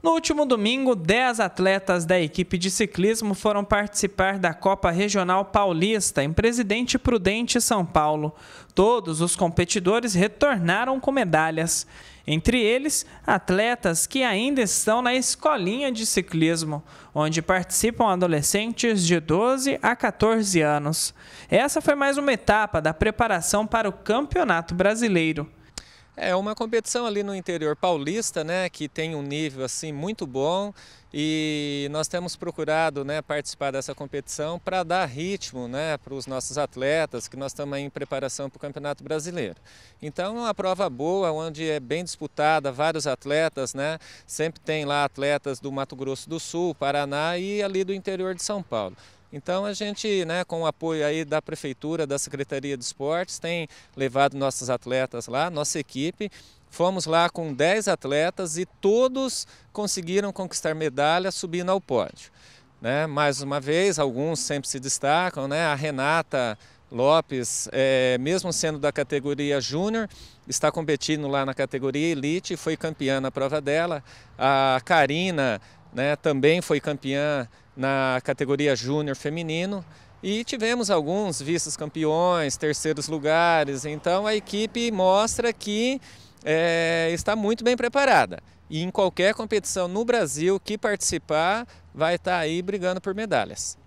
No último domingo, 10 atletas da equipe de ciclismo foram participar da Copa Regional Paulista em Presidente Prudente, São Paulo. Todos os competidores retornaram com medalhas, entre eles atletas que ainda estão na escolinha de ciclismo, onde participam adolescentes de 12 a 14 anos. Essa foi mais uma etapa da preparação para o Campeonato Brasileiro. É uma competição ali no interior paulista, né, que tem um nível assim muito bom e nós temos procurado, né, participar dessa competição para dar ritmo, né, para os nossos atletas, que nós estamos em preparação para o Campeonato Brasileiro. Então, é uma prova boa, onde é bem disputada, vários atletas, né, sempre tem lá atletas do Mato Grosso do Sul, Paraná e ali do interior de São Paulo. Então a gente, né, com o apoio aí da prefeitura, da Secretaria de Esportes, tem levado nossos atletas lá, nossa equipe. Fomos lá com 10 atletas e todos conseguiram conquistar medalha subindo ao pódio. Né? Mais uma vez, alguns sempre se destacam, né? A Renata Lopes, é, mesmo sendo da categoria júnior, está competindo lá na categoria elite, foi campeã na prova dela. A Karina né, também foi campeã na categoria júnior feminino e tivemos alguns vice-campeões, terceiros lugares. Então a equipe mostra que é, está muito bem preparada. E em qualquer competição no Brasil que participar, vai estar tá aí brigando por medalhas.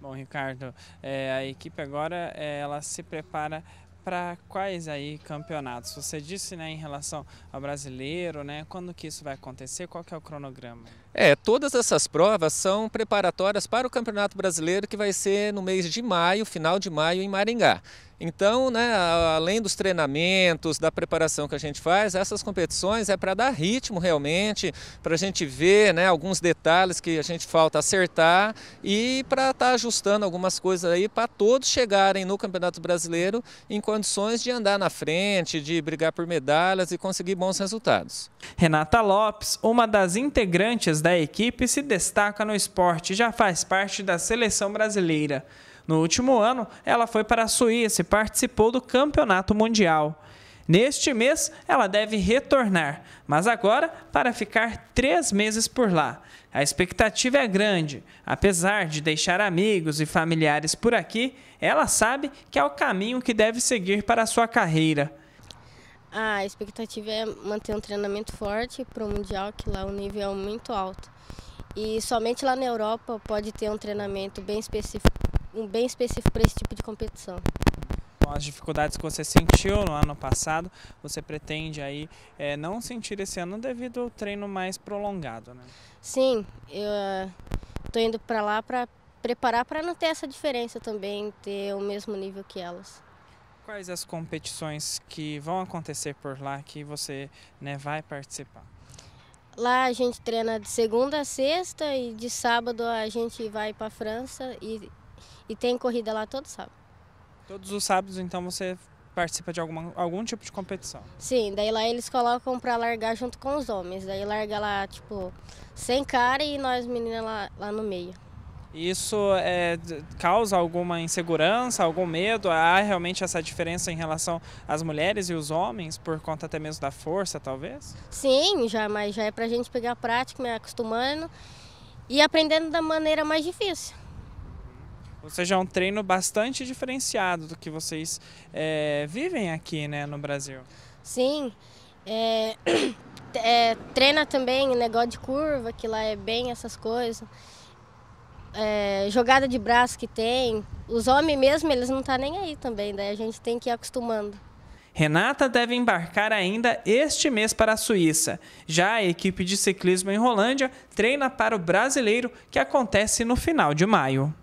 Bom, Ricardo, é, a equipe agora é, ela se prepara para quais aí campeonatos? Você disse né, em relação ao brasileiro, né? Quando que isso vai acontecer? Qual que é o cronograma? É, todas essas provas são preparatórias para o Campeonato Brasileiro que vai ser no mês de maio, final de maio, em Maringá. Então, né, além dos treinamentos, da preparação que a gente faz, essas competições é para dar ritmo realmente, para a gente ver né, alguns detalhes que a gente falta acertar e para estar tá ajustando algumas coisas aí para todos chegarem no Campeonato Brasileiro em condições de andar na frente, de brigar por medalhas e conseguir bons resultados. Renata Lopes, uma das integrantes da equipe, se destaca no esporte e já faz parte da seleção brasileira. No último ano, ela foi para a Suíça e participou do Campeonato Mundial. Neste mês, ela deve retornar, mas agora para ficar três meses por lá. A expectativa é grande. Apesar de deixar amigos e familiares por aqui, ela sabe que é o caminho que deve seguir para sua carreira. A expectativa é manter um treinamento forte para o Mundial, que lá o nível é muito alto. E somente lá na Europa pode ter um treinamento bem específico, um bem específico para esse tipo de competição as dificuldades que você sentiu no ano passado, você pretende aí é, não sentir esse ano devido ao treino mais prolongado, né? Sim, eu estou eh, indo para lá para preparar para não ter essa diferença também, ter o mesmo nível que elas quais as competições que vão acontecer por lá que você né, vai participar? Lá a gente treina de segunda a sexta e de sábado a gente vai para a França e, e tem corrida lá todo sábado. Todos os sábados, então, você participa de alguma, algum tipo de competição? Sim, daí lá eles colocam para largar junto com os homens. Daí larga lá, tipo, sem cara e nós meninas lá, lá no meio. Isso é, causa alguma insegurança, algum medo? Há realmente essa diferença em relação às mulheres e os homens, por conta até mesmo da força, talvez? Sim, já, mas já é para a gente pegar a prática, me né, acostumando e aprendendo da maneira mais difícil. Ou seja, é um treino bastante diferenciado do que vocês é, vivem aqui né, no Brasil. Sim, é, é treina também negócio de curva, que lá é bem essas coisas é, jogada de braço que tem. Os homens mesmo, eles não estão tá nem aí também, daí a gente tem que ir acostumando. Renata deve embarcar ainda este mês para a Suíça. Já a equipe de ciclismo em Rolândia treina para o brasileiro, que acontece no final de maio.